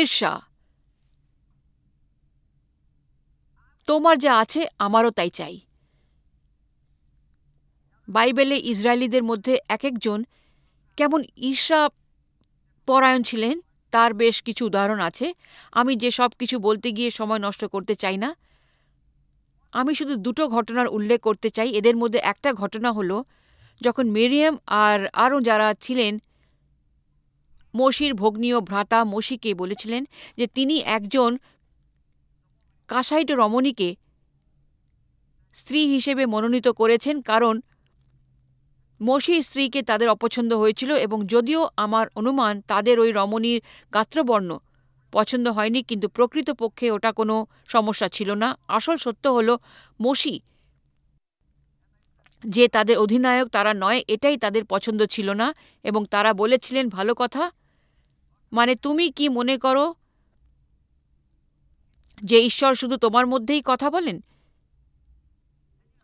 ঈর্ষা তোমার যা আছে আমারও তাই চাই বাইবেলে ইসরায়েলিদের মধ্যে এক একজন কেমন ঈর্ষা পরায়ণ ছিলেন তার বেশ কিছু উদাহরণ আছে আমি যে সব কিছু বলতে গিয়ে সময় নষ্ট করতে চাই না আমি শুধু দুটো ঘটনার উল্লেখ করতে চাই এদের মধ্যে একটা ঘটনা হলো যখন মেরিয়াম আর আরও যারা ছিলেন মসির ভগ্নীয় ভ্রাতা মসিকে বলেছিলেন যে তিনি একজন কাসাইড রমণীকে স্ত্রী হিসেবে মনোনীত করেছেন কারণ মসির স্ত্রীকে তাদের অপছন্দ হয়েছিল এবং যদিও আমার অনুমান তাদের ওই রমণীর গাত্রবর্ণ পছন্দ হয়নি কিন্তু প্রকৃতপক্ষে ওটা কোনো সমস্যা ছিল না আসল সত্য হল মসি যে তাদের অধিনায়ক তারা নয় এটাই তাদের পছন্দ ছিল না এবং তারা বলেছিলেন ভালো কথা মানে তুমি কি মনে করো যে ঈশ্বর শুধু তোমার মধ্যেই কথা বলেন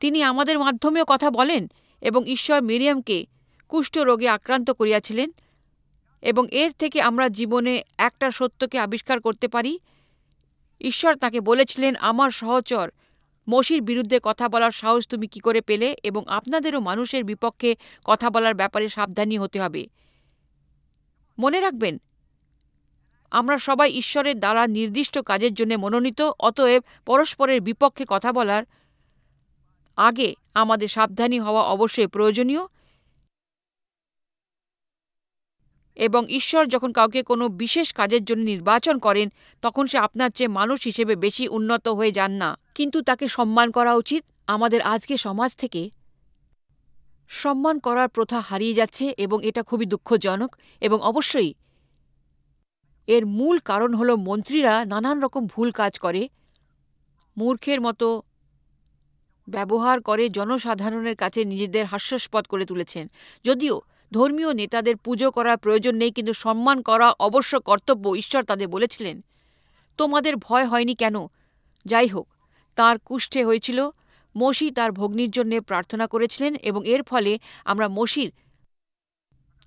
তিনি আমাদের মাধ্যমেও কথা বলেন এবং ঈশ্বর মিরিয়ামকে কুষ্ঠ রোগে আক্রান্ত করিয়াছিলেন এবং এর থেকে আমরা জীবনে একটা সত্যকে আবিষ্কার করতে পারি ঈশ্বর তাকে বলেছিলেন আমার সহচর মসির বিরুদ্ধে কথা বলার সাহস তুমি কি করে পেলে এবং আপনাদেরও মানুষের বিপক্ষে কথা বলার ব্যাপারে সাবধানী হতে হবে মনে রাখবেন আমরা সবাই ঈশ্বরের দ্বারা নির্দিষ্ট কাজের জন্য মনোনীত অতএব পরস্পরের বিপক্ষে কথা বলার আগে আমাদের সাবধানী হওয়া অবশ্যই প্রয়োজনীয় এবং ঈশ্বর যখন কাউকে কোনো বিশেষ কাজের জন্য নির্বাচন করেন তখন সে আপনার চেয়ে মানুষ হিসেবে বেশি উন্নত হয়ে যান না কিন্তু তাকে সম্মান করা উচিত আমাদের আজকে সমাজ থেকে সম্মান করার প্রথা হারিয়ে যাচ্ছে এবং এটা খুবই দুঃখজনক এবং অবশ্যই এর মূল কারণ হলো মন্ত্রীরা নানান রকম ভুল কাজ করে মূর্খের মতো ব্যবহার করে জনসাধারণের কাছে নিজেদের হাস্যস্পদ করে তুলেছেন যদিও ধর্মীয় নেতাদের পুজো করার প্রয়োজন নেই কিন্তু সম্মান করা অবশ্য কর্তব্য ঈশ্বর তাদের বলেছিলেন তোমাদের ভয় হয়নি কেন যাই হোক তার কুষ্ঠে হয়েছিল মসি তার ভগ্নির জন্যে প্রার্থনা করেছিলেন এবং এর ফলে আমরা মসির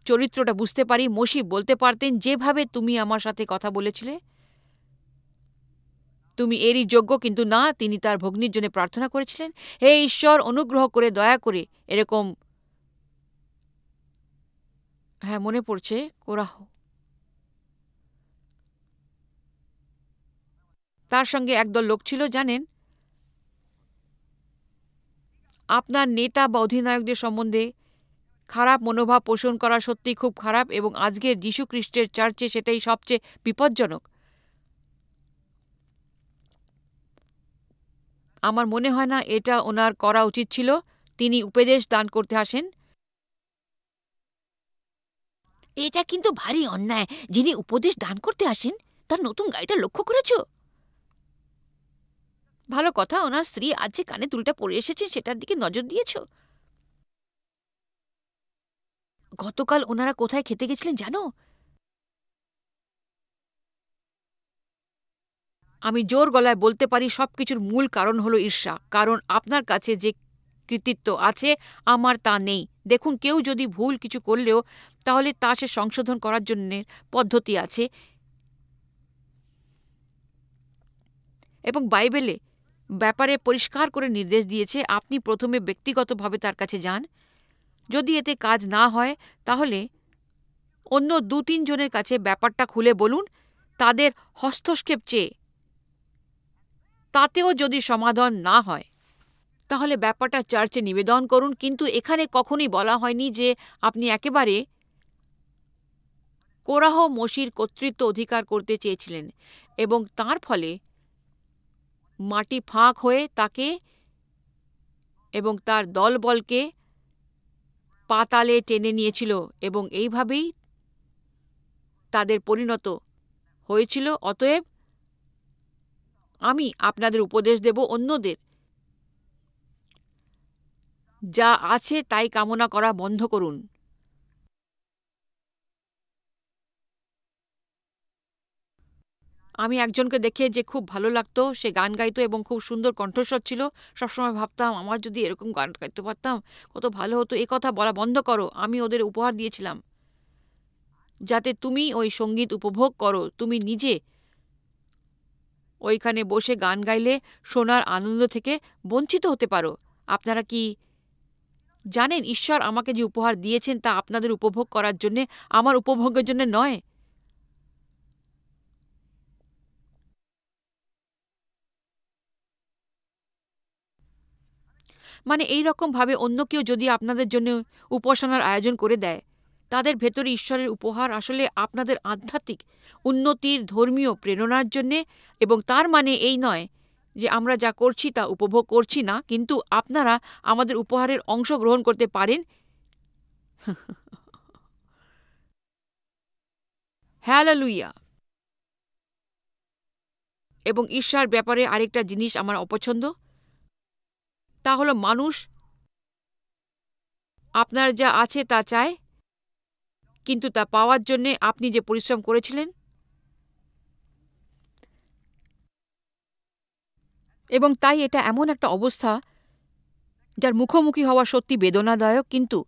চরিত্রটা বুঝতে পারি মসি বলতে পারতেন যেভাবে তুমি আমার সাথে কথা বলেছিলে তুমি এরই যোগ্য কিন্তু না তিনি তার ভগ্নির জন্য প্রার্থনা করেছিলেন হে ঈশ্বর অনুগ্রহ করে দয়া করে এরকম হ্যাঁ মনে পড়ছে কোরাহ তার সঙ্গে একদল লোক ছিল জানেন আপনার নেতা বা অধিনায়কদের সম্বন্ধে খারাপ মনোভাব পোষণ করা সত্যিই খুব খারাপ এবং আজকের যীশু খ্রিস্টের চার্চে সেটাই সবচেয়ে বিপজ্জনক আমার মনে হয় না এটা ওনার করা উচিত ছিল তিনি উপদেশ দান করতে আসেন এটা কিন্তু ভারী অন্যায় যিনি উপদেশ দান করতে আসেন তার নতুন গাড়িটা লক্ষ্য করেছ ভালো কথা ওনার স্ত্রী আজ যে কানে তুলটা পরে এসেছেন সেটার দিকে নজর দিয়েছো গতকাল ওনারা কোথায় খেতে গেছিলেন জানো আমি জোর গলায় বলতে পারি সবকিছুর মূল কারণ হলো ঈর্ষা কারণ আপনার কাছে যে কৃতিত্ব আছে আমার তা নেই দেখুন কেউ যদি ভুল কিছু করলেও তাহলে তা সে সংশোধন করার জন্য পদ্ধতি আছে এবং বাইবেলে ব্যাপারে পরিষ্কার করে নির্দেশ দিয়েছে আপনি প্রথমে ব্যক্তিগতভাবে তার কাছে যান যদি এতে কাজ না হয় তাহলে অন্য দু তিনজনের কাছে ব্যাপারটা খুলে বলুন তাদের হস্তক্ষেপ চেয়ে তাতেও যদি সমাধান না হয় তাহলে ব্যাপারটা চার্চে নিবেদন করুন কিন্তু এখানে কখনই বলা হয়নি যে আপনি একেবারে কোরাহ মসির কর্তৃত্ব অধিকার করতে চেয়েছিলেন এবং তার ফলে মাটি ফাঁক হয়ে তাকে এবং তার দলবলকে পাতালে টেনে নিয়েছিল এবং এইভাবেই তাদের পরিণত হয়েছিল অতএব আমি আপনাদের উপদেশ দেব অন্যদের যা আছে তাই কামনা করা বন্ধ করুন আমি একজনকে দেখে যে খুব ভালো লাগতো সে গান গাইতো এবং খুব সুন্দর কণ্ঠস্বর ছিল সবসময় ভাবতাম আমার যদি এরকম গান গাইতে পারতাম কত ভালো হতো এ কথা বলা বন্ধ করো আমি ওদের উপহার দিয়েছিলাম যাতে তুমি ওই সঙ্গীত উপভোগ করো তুমি নিজে ওইখানে বসে গান গাইলে শোনার আনন্দ থেকে বঞ্চিত হতে পারো আপনারা কি জানেন ঈশ্বর আমাকে যে উপহার দিয়েছেন তা আপনাদের উপভোগ করার জন্যে আমার উপভোগের জন্য নয় মানে এই রকমভাবে অন্য কেউ যদি আপনাদের জন্য উপাসনার আয়োজন করে দেয় তাদের ভেতরে ঈশ্বরের উপহার আসলে আপনাদের আধ্যাত্মিক উন্নতির ধর্মীয় প্রেরণার জন্যে এবং তার মানে এই নয় যে আমরা যা করছি তা উপভোগ করছি না কিন্তু আপনারা আমাদের উপহারের অংশ গ্রহণ করতে পারেন হ্যালুইয়া এবং ঈশ্বর ব্যাপারে আরেকটা জিনিস আমার অপছন্দ তা হলো মানুষ আপনার যা আছে তা চায় কিন্তু তা পাওয়ার জন্যে আপনি যে পরিশ্রম করেছিলেন এবং তাই এটা এমন একটা অবস্থা যার মুখোমুখি হওয়া সত্যি বেদনাদায়ক কিন্তু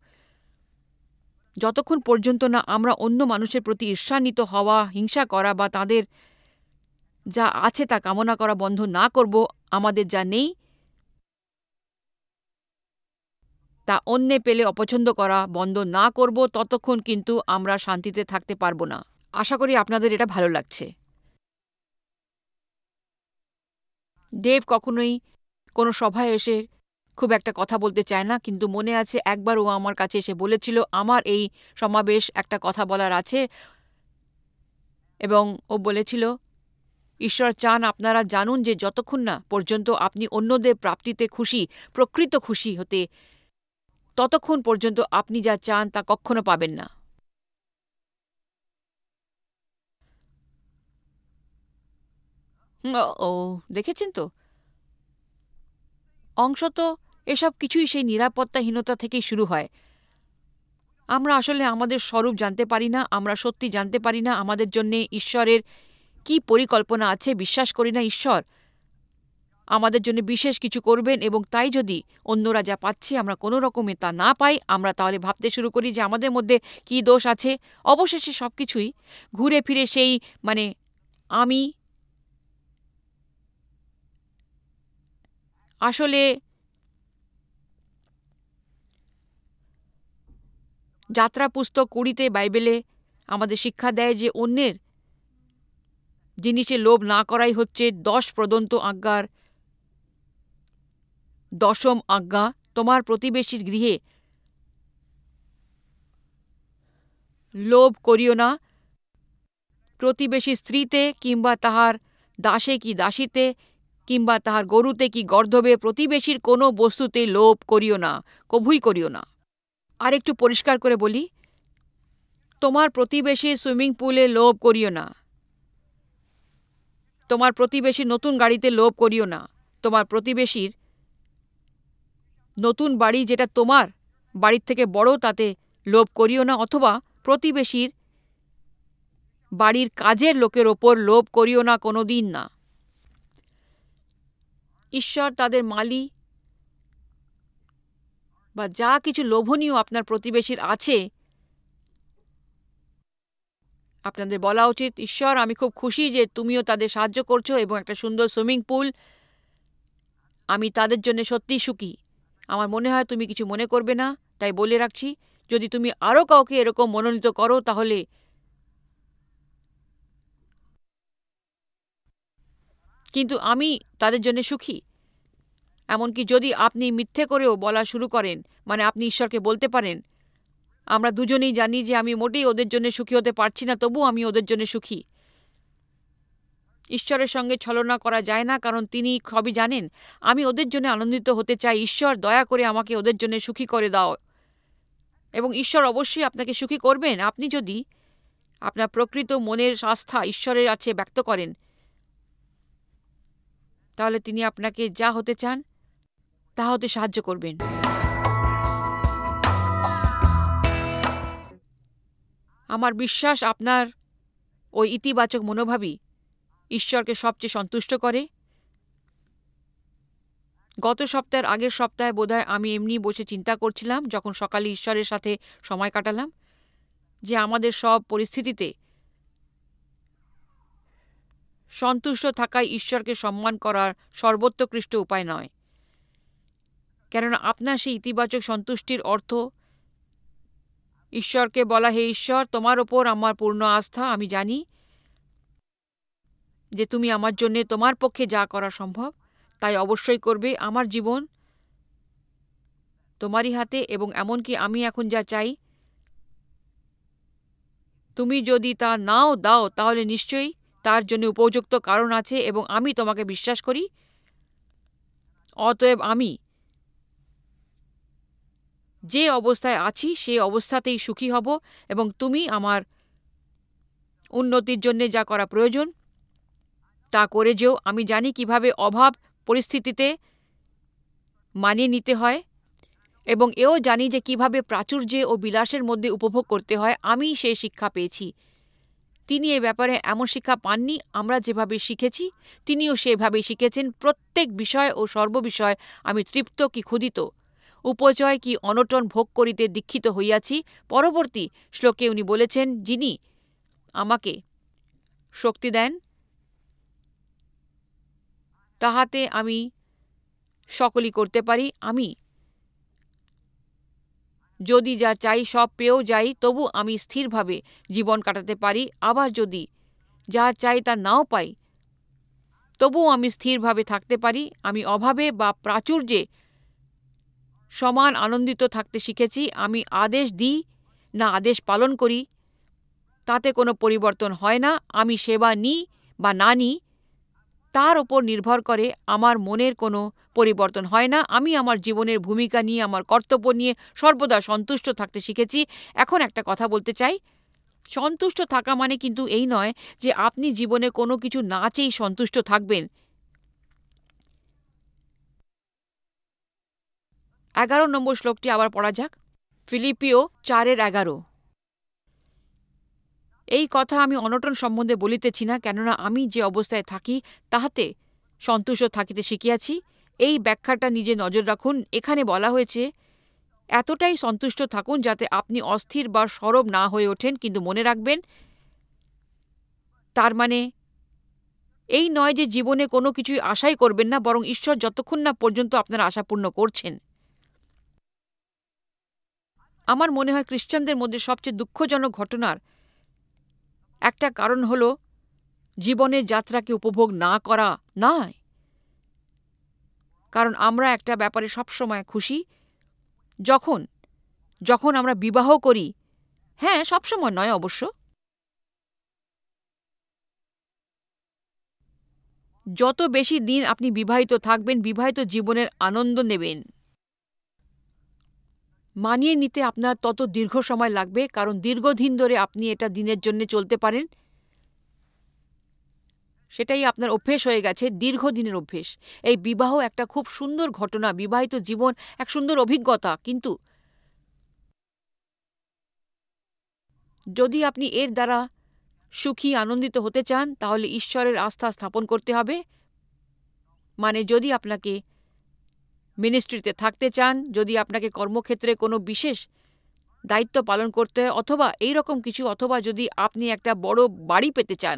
যতক্ষণ পর্যন্ত না আমরা অন্য মানুষের প্রতি ঈর্ষান্বিত হওয়া হিংসা করা বা তাদের যা আছে তা কামনা করা বন্ধ না করব আমাদের যা নেই তা অন্যে পেলে অপছন্দ করা বন্ধ না করব ততক্ষণ কিন্তু আমরা শান্তিতে থাকতে পারবো না আশা করি আপনাদের এটা ভালো লাগছে দেব কখনোই কোনো সভায় এসে খুব একটা কথা বলতে চায় না কিন্তু মনে আছে একবার ও আমার কাছে এসে বলেছিল আমার এই সমাবেশ একটা কথা বলার আছে এবং ও বলেছিল ঈশ্বর চান আপনারা জানুন যে যতক্ষণ না পর্যন্ত আপনি অন্যদের প্রাপ্তিতে খুশি প্রকৃত খুশি হতে ততক্ষণ পর্যন্ত আপনি যা চান তা কখনো পাবেন না ও দেখেছেন তো অংশত এসব কিছুই সেই নিরাপত্তাহীনতা থেকেই শুরু হয় আমরা আসলে আমাদের স্বরূপ জানতে পারি না আমরা সত্যি জানতে পারি না আমাদের জন্যে ঈশ্বরের কি পরিকল্পনা আছে বিশ্বাস করি না ঈশ্বর আমাদের জন্য বিশেষ কিছু করবেন এবং তাই যদি অন্যরা যা পাচ্ছি আমরা কোনো রকমে তা না পাই আমরা তাহলে ভাবতে শুরু করি যে আমাদের মধ্যে কি দোষ আছে অবশেষে সব কিছুই ঘুরে ফিরে সেই মানে আমি আসলে যাত্রা পুস্তক কুড়িতে বাইবেলে আমাদের শিক্ষা দেয় যে অন্যের জিনিসে লোভ না করাই হচ্ছে দশ প্রদন্ত আজ্ঞার দশম আজ্ঞা তোমার প্রতিবেশীর গৃহে লোভ করিও না প্রতিবেশী স্ত্রীতে কিংবা তাহার দাসে কি দাসীতে কিংবা তাহার গরুতে কি গর্ধবে প্রতিবেশীর কোনো বস্তুতে লোভ করিও না কভুই করিও না আর একটু পরিষ্কার করে বলি তোমার প্রতিবেশী সুইমিং পুলে লোভ করিও না তোমার প্রতিবেশীর নতুন গাড়িতে লোভ করিও না তোমার প্রতিবেশীর নতুন বাড়ি যেটা তোমার বাড়ির থেকে বড় তাতে লোভ করিও না অথবা প্রতিবেশীর বাড়ির কাজের লোকের ওপর লোভ করিও না কোনো দিন না ঈশ্বর তাদের মালি বা যা কিছু লোভনীয় আপনার প্রতিবেশীর আছে আপনাদের বলা উচিত ঈশ্বর আমি খুব খুশি যে তুমিও তাদের সাহায্য করছো এবং একটা সুন্দর সুইমিং পুল আমি তাদের জন্য সত্যি সুখী আমার মনে হয় তুমি কিছু মনে করবে না তাই বলে রাখছি যদি তুমি আরও কাউকে এরকম মনোনীত করো তাহলে কিন্তু আমি তাদের জন্য সুখী এমনকি যদি আপনি মিথ্যে করেও বলা শুরু করেন মানে আপনি ঈশ্বরকে বলতে পারেন আমরা দুজনেই জানি যে আমি মোটেই ওদের জন্য সুখী হতে পারছি না তবু আমি ওদের জন্য সুখী ঈশ্বরের সঙ্গে ছলনা করা যায় না কারণ তিনি সবই জানেন আমি ওদের জন্য আনন্দিত হতে চাই ঈশ্বর দয়া করে আমাকে ওদের জন্য সুখী করে দাও এবং ঈশ্বর অবশ্যই আপনাকে সুখী করবেন আপনি যদি আপনার প্রকৃত মনের আস্থা ঈশ্বরের আছে ব্যক্ত করেন তাহলে তিনি আপনাকে যা হতে চান তা হতে সাহায্য করবেন আমার বিশ্বাস আপনার ওই ইতিবাচক মনোভাবই ঈশ্বরকে সবচেয়ে সন্তুষ্ট করে গত সপ্তাহের আগের সপ্তাহে বোধহয় আমি এমনি বসে চিন্তা করছিলাম যখন সকালে ঈশ্বরের সাথে সময় কাটালাম যে আমাদের সব পরিস্থিতিতে সন্তুষ্ট থাকাই ঈশ্বরকে সম্মান করার সর্বোত্তকৃষ্ট উপায় নয় কেননা আপনার সেই ইতিবাচক সন্তুষ্টির অর্থ ঈশ্বরকে বলা হে ঈশ্বর তোমার ওপর আমার পূর্ণ আস্থা আমি জানি যে তুমি আমার জন্যে তোমার পক্ষে যা করা সম্ভব তাই অবশ্যই করবে আমার জীবন তোমারই হাতে এবং এমনকি আমি এখন যা চাই তুমি যদি তা নাও দাও তাহলে নিশ্চয়ই তার জন্য উপযুক্ত কারণ আছে এবং আমি তোমাকে বিশ্বাস করি অতএব আমি যে অবস্থায় আছি সে অবস্থাতেই সুখী হব এবং তুমি আমার উন্নতির জন্যে যা করা প্রয়োজন তা করে যেও আমি জানি কিভাবে অভাব পরিস্থিতিতে মানিয়ে নিতে হয় এবং এও জানি যে কিভাবে প্রাচুর্য ও বিলাসের মধ্যে উপভোগ করতে হয় আমি সে শিক্ষা পেয়েছি তিনি এ ব্যাপারে এমন শিক্ষা পাননি আমরা যেভাবে শিখেছি তিনিও সেভাবেই শিখেছেন প্রত্যেক বিষয় ও সর্ববিষয় আমি তৃপ্ত কি ক্ষুদিত উপচয় কি অনটন ভোগ করিতে দীক্ষিত হইয়াছি পরবর্তী শ্লোকে উনি বলেছেন যিনি আমাকে শক্তি দেন তাহাতে আমি সকলই করতে পারি আমি যদি যা চাই সব পেয়েও যাই তবু আমি স্থিরভাবে জীবন কাটাতে পারি আবার যদি যা চাই তা নাও পাই তবুও আমি স্থিরভাবে থাকতে পারি আমি অভাবে বা প্রাচুর্যে সমান আনন্দিত থাকতে শিখেছি আমি আদেশ দিই না আদেশ পালন করি তাতে কোনো পরিবর্তন হয় না আমি সেবা নিই বা না নিই তার ওপর নির্ভর করে আমার মনের কোনো পরিবর্তন হয় না আমি আমার জীবনের ভূমিকা নিয়ে আমার কর্তব্য নিয়ে সর্বদা সন্তুষ্ট থাকতে শিখেছি এখন একটা কথা বলতে চাই সন্তুষ্ট থাকা মানে কিন্তু এই নয় যে আপনি জীবনে কোনো কিছু না চেয়েই সন্তুষ্ট থাকবেন এগারো নম্বর শ্লোকটি আবার পড়া যাক ফিলিপিও চারের এগারো এই কথা আমি অনটন সম্বন্ধে বলিতেছি না কেননা আমি যে অবস্থায় থাকি তাহাতে সন্তুষ্ট থাকিতে শিখিয়াছি এই ব্যাখ্যাটা নিজে নজর রাখুন এখানে বলা হয়েছে এতটাই সন্তুষ্ট থাকুন যাতে আপনি অস্থির বা সরব না হয়ে ওঠেন কিন্তু মনে রাখবেন তার মানে এই নয় যে জীবনে কোনো কিছুই আশাই করবেন না বরং ঈশ্বর যতক্ষণ না পর্যন্ত আপনার আশা পূর্ণ করছেন আমার মনে হয় খ্রিস্টানদের মধ্যে সবচেয়ে দুঃখজনক ঘটনার একটা কারণ হল জীবনের যাত্রাকে উপভোগ না করা নয় কারণ আমরা একটা ব্যাপারে সবসময় খুশি যখন যখন আমরা বিবাহ করি হ্যাঁ সবসময় নয় অবশ্য যত বেশি দিন আপনি বিবাহিত থাকবেন বিবাহিত জীবনের আনন্দ নেবেন মানিয়ে নিতে আপনার তত দীর্ঘ সময় লাগবে কারণ দীর্ঘদিন ধরে আপনি এটা দিনের জন্য চলতে পারেন সেটাই আপনার অভ্যেস হয়ে গেছে দীর্ঘদিনের অভ্যেস এই বিবাহ একটা খুব সুন্দর ঘটনা বিবাহিত জীবন এক সুন্দর অভিজ্ঞতা কিন্তু যদি আপনি এর দ্বারা সুখী আনন্দিত হতে চান তাহলে ঈশ্বরের আস্থা স্থাপন করতে হবে মানে যদি আপনাকে মিনিস্ট্রিতে থাকতে চান যদি আপনাকে কর্মক্ষেত্রে কোনো বিশেষ দায়িত্ব পালন করতে হয় অথবা এই রকম কিছু অথবা যদি আপনি একটা বড় বাড়ি পেতে চান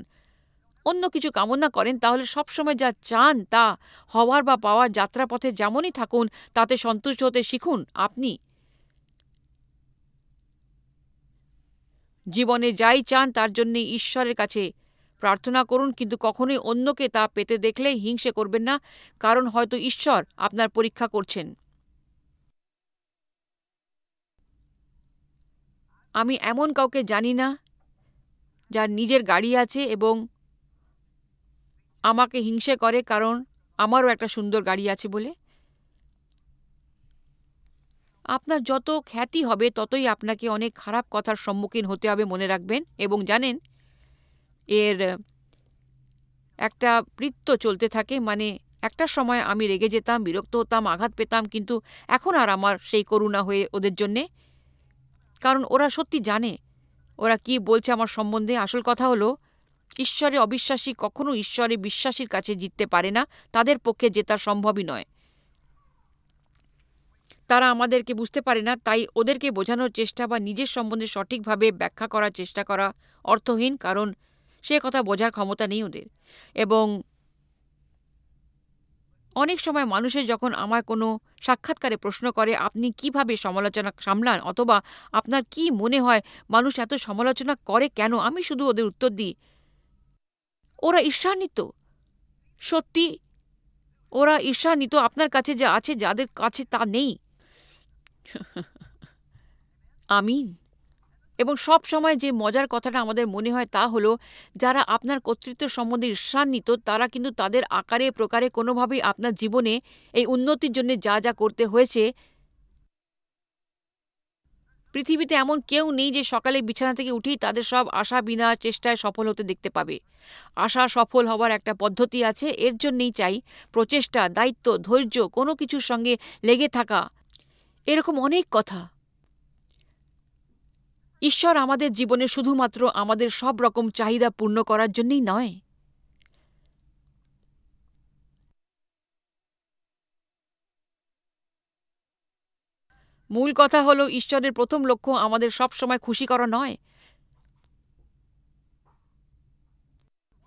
অন্য কিছু কামনা করেন তাহলে সবসময় যা চান তা হওয়ার বা পাওয়ার যাত্রাপথে যেমনই থাকুন তাতে সন্তুষ্ট হতে শিখুন আপনি জীবনে যাই চান তার জন্যে ঈশ্বরের কাছে প্রার্থনা করুন কিন্তু কখনোই অন্যকে তা পেতে দেখলে হিংসে করবেন না কারণ হয়তো ঈশ্বর আপনার পরীক্ষা করছেন আমি এমন কাউকে জানি না যার নিজের গাড়ি আছে এবং আমাকে হিংসে করে কারণ আমারও একটা সুন্দর গাড়ি আছে বলে আপনার যত খ্যাতি হবে ততই আপনাকে অনেক খারাপ কথার সম্মুখীন হতে হবে মনে রাখবেন এবং জানেন এর একটা বৃত্ত চলতে থাকে মানে একটা সময় আমি রেগে যেতাম বিরক্ত হতাম আঘাত পেতাম কিন্তু এখন আর আমার সেই করুণা হয়ে ওদের জন্যে কারণ ওরা সত্যি জানে ওরা কি বলছে আমার সম্বন্ধে আসল কথা হলো ঈশ্বরে অবিশ্বাসী কখনো ঈশ্বরে বিশ্বাসীর কাছে জিততে পারে না তাদের পক্ষে জেতা সম্ভবই নয় তারা আমাদেরকে বুঝতে পারে না তাই ওদেরকে বোঝানোর চেষ্টা বা নিজের সম্বন্ধে সঠিকভাবে ব্যাখ্যা করার চেষ্টা করা অর্থহীন কারণ সে কথা বোঝার ক্ষমতা নেই ওদের এবং অনেক সময় মানুষের যখন আমার কোনো সাক্ষাৎকারে প্রশ্ন করে আপনি কিভাবে সমালোচনা সামলান অথবা আপনার কি মনে হয় মানুষ এত সমালোচনা করে কেন আমি শুধু ওদের উত্তর দিই ওরা ঈর্ষান্বিত সত্যি ওরা ঈর্ষান্বিত আপনার কাছে যা আছে যাদের কাছে তা নেই আমিন এবং সব সময় যে মজার কথাটা আমাদের মনে হয় তা হলো যারা আপনার কর্তৃত্ব সম্বন্ধে ঈর্ষান্বিত তারা কিন্তু তাদের আকারে প্রকারে কোনোভাবেই আপনার জীবনে এই উন্নতির জন্য যা যা করতে হয়েছে পৃথিবীতে এমন কেউ নেই যে সকালে বিছানা থেকে উঠেই তাদের সব আশা বিনা চেষ্টায় সফল হতে দেখতে পাবে আশা সফল হওয়ার একটা পদ্ধতি আছে এর জন্যেই চাই প্রচেষ্টা দায়িত্ব ধৈর্য কোনো কিছুর সঙ্গে লেগে থাকা এরকম অনেক কথা ঈশ্বর আমাদের জীবনে শুধুমাত্র আমাদের সব রকম চাহিদা পূর্ণ করার জন্যই নয় মূল কথা হল ঈশ্বরের প্রথম লক্ষ্য আমাদের সব সময় খুশি করা নয়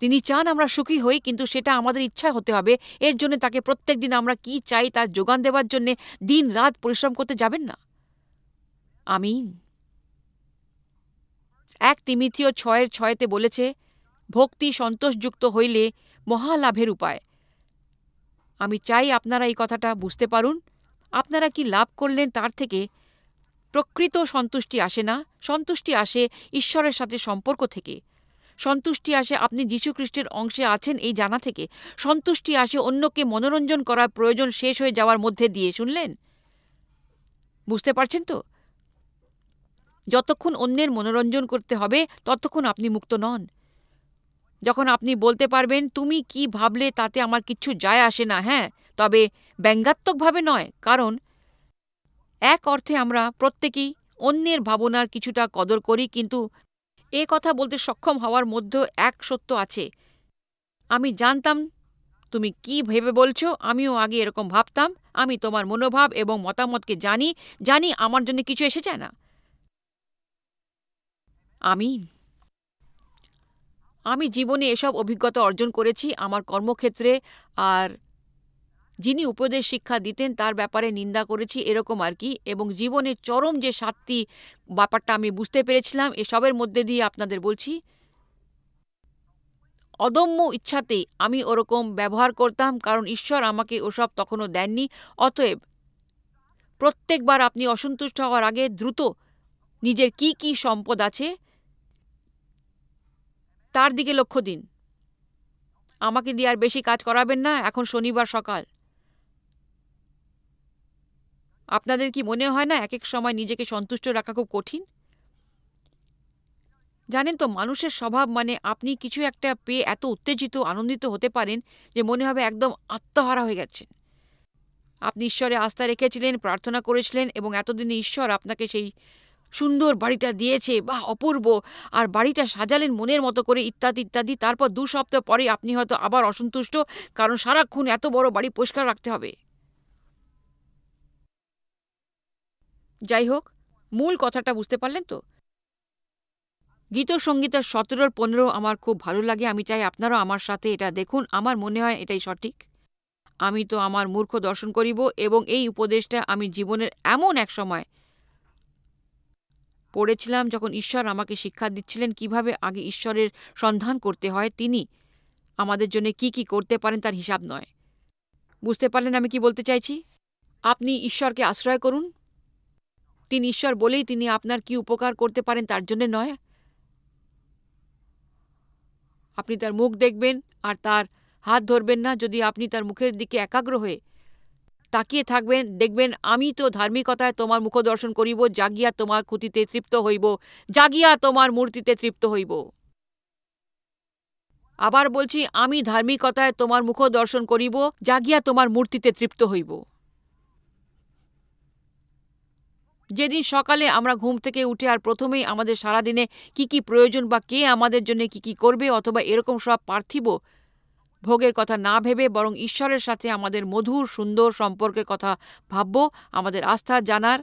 তিনি চান আমরা সুখী হই কিন্তু সেটা আমাদের ইচ্ছা হতে হবে এর জন্য তাকে প্রত্যেক দিন আমরা কি চাই তার যোগান দেওয়ার জন্যে দিন রাত পরিশ্রম করতে যাবেন না আমিন এক তিমিথিয় ছয়ের ছয়তে বলেছে ভক্তি সন্তোষযুক্ত হইলে মহালাভের উপায় আমি চাই আপনারা এই কথাটা বুঝতে পারুন আপনারা কি লাভ করলেন তার থেকে প্রকৃত সন্তুষ্টি আসে না সন্তুষ্টি আসে ঈশ্বরের সাথে সম্পর্ক থেকে সন্তুষ্টি আসে আপনি যীশুখ্রিস্টের অংশে আছেন এই জানা থেকে সন্তুষ্টি আসে অন্যকে মনোরঞ্জন করার প্রয়োজন শেষ হয়ে যাওয়ার মধ্যে দিয়ে শুনলেন বুঝতে পারছেন তো যতক্ষণ অন্যের মনোরঞ্জন করতে হবে ততক্ষণ আপনি মুক্ত নন যখন আপনি বলতে পারবেন তুমি কি ভাবলে তাতে আমার কিচ্ছু যায় আসে না হ্যাঁ তবে ব্যঙ্গাত্মকভাবে নয় কারণ এক অর্থে আমরা প্রত্যেকেই অন্যের ভাবনার কিছুটা কদর করি কিন্তু এ কথা বলতে সক্ষম হওয়ার মধ্যেও এক সত্য আছে আমি জানতাম তুমি কি ভেবে বলছো আমিও আগে এরকম ভাবতাম আমি তোমার মনোভাব এবং মতামতকে জানি জানি আমার জন্য কিছু এসে যায় না আমি আমি জীবনে এসব অভিজ্ঞতা অর্জন করেছি আমার কর্মক্ষেত্রে আর যিনি উপদেশ শিক্ষা দিতেন তার ব্যাপারে নিন্দা করেছি এরকম আর কি এবং জীবনের চরম যে সাতটি ব্যাপারটা আমি বুঝতে পেরেছিলাম এসবের মধ্যে দিয়ে আপনাদের বলছি অদম্য ইচ্ছাতে আমি ওরকম ব্যবহার করতাম কারণ ঈশ্বর আমাকে ওসব তখনও দেননি অতএব প্রত্যেকবার আপনি অসন্তুষ্ট হওয়ার আগে দ্রুত নিজের কি কি সম্পদ আছে তার দিকে লক্ষ্য দিন আমাকে দিয়ে আর বেশি কাজ করাবেন না এখন শনিবার সকাল আপনাদের কি মনে হয় না এক এক সময় নিজেকে সন্তুষ্ট রাখা খুব কঠিন জানেন তো মানুষের স্বভাব মানে আপনি কিছু একটা পেয়ে এত উত্তেজিত আনন্দিত হতে পারেন যে মনে হবে একদম আত্মহারা হয়ে গেছেন আপনি ঈশ্বরে আস্থা রেখেছিলেন প্রার্থনা করেছিলেন এবং এতদিনে ঈশ্বর আপনাকে সেই সুন্দর বাড়িটা দিয়েছে বা অপূর্ব আর বাড়িটা সাজালেন মনের মতো করে ইত্যাদি ইত্যাদি তারপর দু সপ্তাহ পরে আপনি হয়তো আবার অসন্তুষ্ট কারণ সারাক্ষণ এত বড় বাড়ি পরিষ্কার রাখতে হবে যাই হোক মূল কথাটা বুঝতে পারলেন তো সঙ্গীতের সতেরোর পনেরো আমার খুব ভালো লাগে আমি চাই আপনারাও আমার সাথে এটা দেখুন আমার মনে হয় এটাই সঠিক আমি তো আমার মূর্খ দর্শন করিব এবং এই উপদেশটা আমি জীবনের এমন এক সময় পড়েছিলাম যখন ঈশ্বর আমাকে শিক্ষা দিচ্ছিলেন কিভাবে আগে ঈশ্বরের সন্ধান করতে হয় তিনি আমাদের জন্য কি কি করতে পারেন তার হিসাব নয় বুঝতে পারলেন আমি কি বলতে চাইছি আপনি ঈশ্বরকে আশ্রয় করুন তিনি ঈশ্বর বলেই তিনি আপনার কি উপকার করতে পারেন তার জন্য নয় আপনি তার মুখ দেখবেন আর তার হাত ধরবেন না যদি আপনি তার মুখের দিকে একাগ্র হয়ে তাকিয়ে থাকবেন দেখবেন আমি তো ধার্মিকতায় তোমার মুখদর্শন করিব জাগিয়া তোমার ক্ষতিতে তৃপ্ত হইব জাগিয়া তোমার মূর্তিতে তৃপ্ত হইব আবার বলছি আমি ধার্মিকতায় তোমার মুখ দর্শন করিব জাগিয়া তোমার মূর্তিতে তৃপ্ত হইব যেদিন সকালে আমরা ঘুম থেকে উঠে আর প্রথমেই আমাদের সারাদিনে কি কি প্রয়োজন বা কে আমাদের জন্য কি কি করবে অথবা এরকম সব পার্থিব ভোগের কথা না ভেবে বরং ঈশ্বরের সাথে আমাদের মধুর সুন্দর সম্পর্কের কথা ভাবব আমাদের আস্থা জানার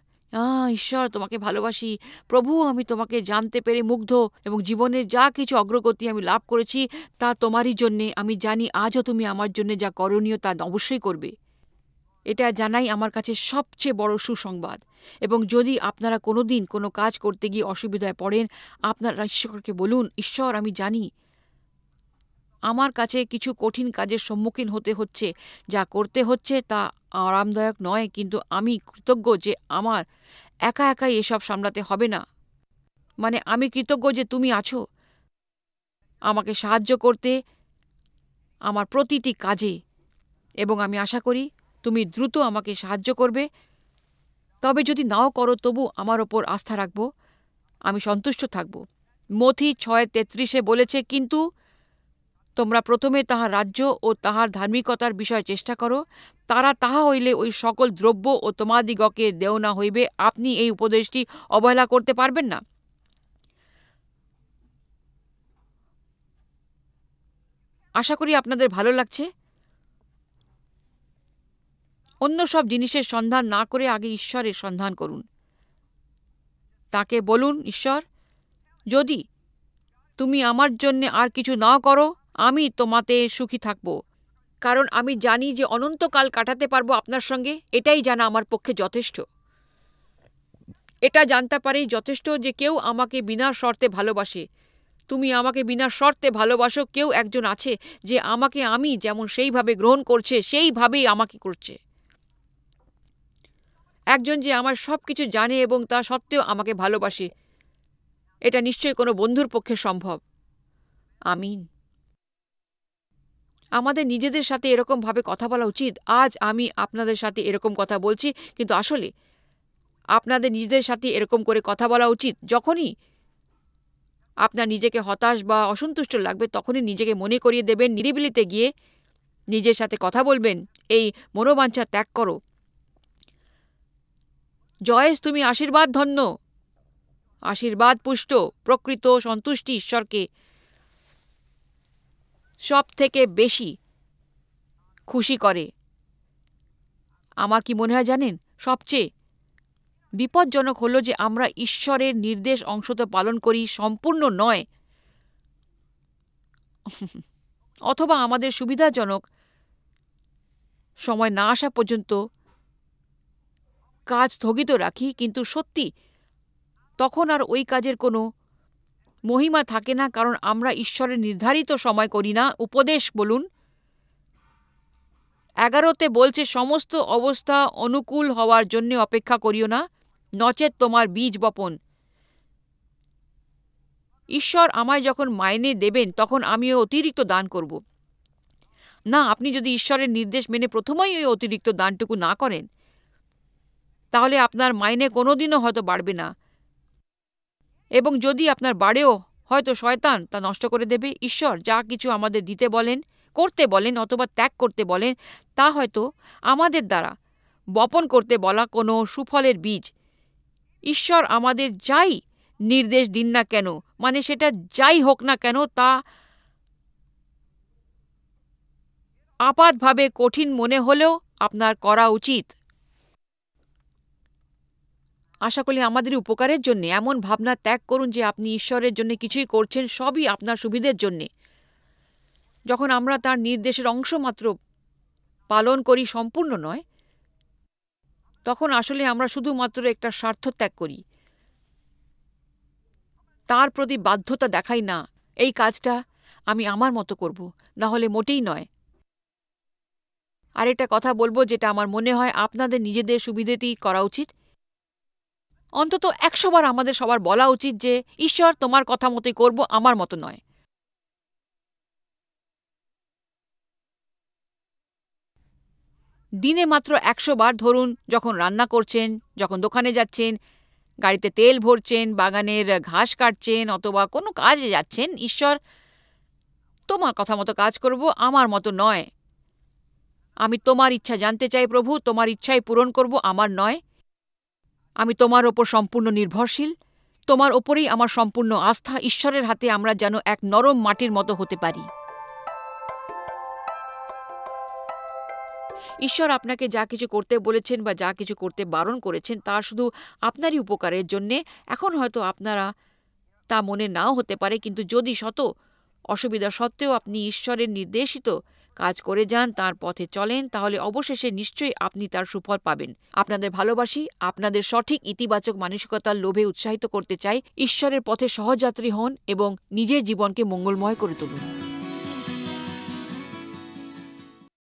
ঈশ্বর তোমাকে ভালোবাসি প্রভু আমি তোমাকে জানতে পেরে মুগ্ধ এবং জীবনের যা কিছু অগ্রগতি আমি লাভ করেছি তা তোমারই জন্যে আমি জানি আজও তুমি আমার জন্য যা করণীয় তা অবশ্যই করবে এটা জানাই আমার কাছে সবচেয়ে বড় সুসংবাদ এবং যদি আপনারা কোনো দিন কোনো কাজ করতে গিয়ে অসুবিধায় পড়েন আপনারা ঈশ্বরকে বলুন ঈশ্বর আমি জানি আমার কাছে কিছু কঠিন কাজের সম্মুখীন হতে হচ্ছে যা করতে হচ্ছে তা আরামদায়ক নয় কিন্তু আমি কৃতজ্ঞ যে আমার একা একাই এসব সামলাতে হবে না মানে আমি কৃতজ্ঞ যে তুমি আছো আমাকে সাহায্য করতে আমার প্রতিটি কাজে এবং আমি আশা করি তুমি দ্রুত আমাকে সাহায্য করবে তবে যদি নাও করো তবু আমার ওপর আস্থা রাখব আমি সন্তুষ্ট থাকব মথি ছয় তেত্রিশে বলেছে কিন্তু তোমরা প্রথমে তাহার রাজ্য ও তাহার ধার্মিকতার বিষয় চেষ্টা করো তারা তাহা হইলে ওই সকল দ্রব্য ও তোমাদিগকে দেও না হইবে আপনি এই উপদেশটি অবহেলা করতে পারবেন না আশা করি আপনাদের ভালো লাগছে অন্য সব জিনিসের সন্ধান না করে আগে ঈশ্বরের সন্ধান করুন তাকে বলুন ঈশ্বর যদি তুমি আমার জন্য আর কিছু না করো আমি তোমাতে সুখী থাকব কারণ আমি জানি যে অনন্তকাল কাটাতে পারবো আপনার সঙ্গে এটাই জানা আমার পক্ষে যথেষ্ট এটা জানতে পারেই যথেষ্ট যে কেউ আমাকে বিনা শর্তে ভালোবাসে তুমি আমাকে বিনা শর্তে ভালোবাসো কেউ একজন আছে যে আমাকে আমি যেমন সেইভাবে গ্রহণ করছে সেইভাবেই আমাকে করছে একজন যে আমার সব কিছু জানে এবং তা সত্ত্বেও আমাকে ভালোবাসে এটা নিশ্চয়ই কোনো বন্ধুর পক্ষে সম্ভব আমিন আমাদের নিজেদের সাথে এরকমভাবে কথা বলা উচিত আজ আমি আপনাদের সাথে এরকম কথা বলছি কিন্তু আসলে আপনাদের নিজেদের সাথে এরকম করে কথা বলা উচিত যখনই আপনার নিজেকে হতাশ বা অসন্তুষ্ট লাগবে তখনই নিজেকে মনে করিয়ে দেবেন নিরিবিলিতে গিয়ে নিজের সাথে কথা বলবেন এই মনোবাঞ্ছা ত্যাগ করো জয়েশ তুমি আশীর্বাদ ধন্য আশীর্বাদ পুষ্ট প্রকৃত সন্তুষ্টি ঈশ্বরকে সব থেকে বেশি খুশি করে আমার কি মনে হয় জানেন সবচেয়ে বিপজ্জনক হলো যে আমরা ঈশ্বরের নির্দেশ অংশ তো পালন করি সম্পূর্ণ নয় অথবা আমাদের সুবিধাজনক সময় না আসা পর্যন্ত কাজ স্থগিত রাখি কিন্তু সত্যি তখন আর ওই কাজের কোনো মহিমা থাকে না কারণ আমরা ঈশ্বরের নির্ধারিত সময় করি না উপদেশ বলুন এগারোতে বলছে সমস্ত অবস্থা অনুকূল হওয়ার জন্য অপেক্ষা করিও না নচেত তোমার বীজ বপন ঈশ্বর আমায় যখন মাইনে দেবেন তখন আমি ওই অতিরিক্ত দান করব না আপনি যদি ঈশ্বরের নির্দেশ মেনে প্রথমেই ওই অতিরিক্ত দানটুকু না করেন তাহলে আপনার মাইনে কোনোদিনও হয়তো বাড়বে না এবং যদি আপনার বাড়েও হয়তো শয়তান তা নষ্ট করে দেবে ঈশ্বর যা কিছু আমাদের দিতে বলেন করতে বলেন অথবা ত্যাগ করতে বলেন তা হয়তো আমাদের দ্বারা বপন করতে বলা কোনো সুফলের বীজ ঈশ্বর আমাদের যাই নির্দেশ দিন না কেন মানে সেটা যাই হোক না কেন তা আপাতভাবে কঠিন মনে হলেও আপনার করা উচিত আশা করি আমাদের উপকারের জন্য এমন ভাবনা ত্যাগ করুন যে আপনি ঈশ্বরের জন্য কিছুই করছেন সবই আপনার সুবিধের জন্যে যখন আমরা তার নির্দেশের অংশ মাত্র পালন করি সম্পূর্ণ নয় তখন আসলে আমরা শুধুমাত্র একটা স্বার্থ ত্যাগ করি তার প্রতি বাধ্যতা দেখাই না এই কাজটা আমি আমার মতো করব না হলে মোটেই নয় আর একটা কথা বলবো যেটা আমার মনে হয় আপনাদের নিজেদের সুবিধেতেই করা উচিত অন্তত একশোবার আমাদের সবার বলা উচিত যে ঈশ্বর তোমার কথা মতোই করব আমার মতো নয় দিনে মাত্র একশো বার ধরুন যখন রান্না করছেন যখন দোকানে যাচ্ছেন গাড়িতে তেল ভরছেন বাগানের ঘাস কাটছেন অথবা কোনো কাজে যাচ্ছেন ঈশ্বর তোমার কথা মতো কাজ করব আমার মতো নয় আমি তোমার ইচ্ছা জানতে চাই প্রভু তোমার ইচ্ছাই পূরণ করব আমার নয় আমি তোমার ওপর সম্পূর্ণ নির্ভরশীল তোমার ওপরেই আমার সম্পূর্ণ আস্থা ঈশ্বরের হাতে আমরা যেন এক নরম মাটির মতো হতে পারি ঈশ্বর আপনাকে যা কিছু করতে বলেছেন বা যা কিছু করতে বারণ করেছেন তা শুধু আপনারই উপকারের জন্যে এখন হয়তো আপনারা তা মনে নাও হতে পারে কিন্তু যদি শত অসুবিধা সত্ত্বেও আপনি ঈশ্বরের নির্দেশিত কাজ করে যান তার পথে চলেন তাহলে অবশেষে নিশ্চয়ই আপনি তার সুফল পাবেন আপনাদের ভালোবাসি আপনাদের সঠিক ইতিবাচক মানসিকতার লোভে উৎসাহিত করতে চাই ঈশ্বরের পথে সহযাত্রী হন এবং নিজের জীবনকে মঙ্গলময় করে তুলুন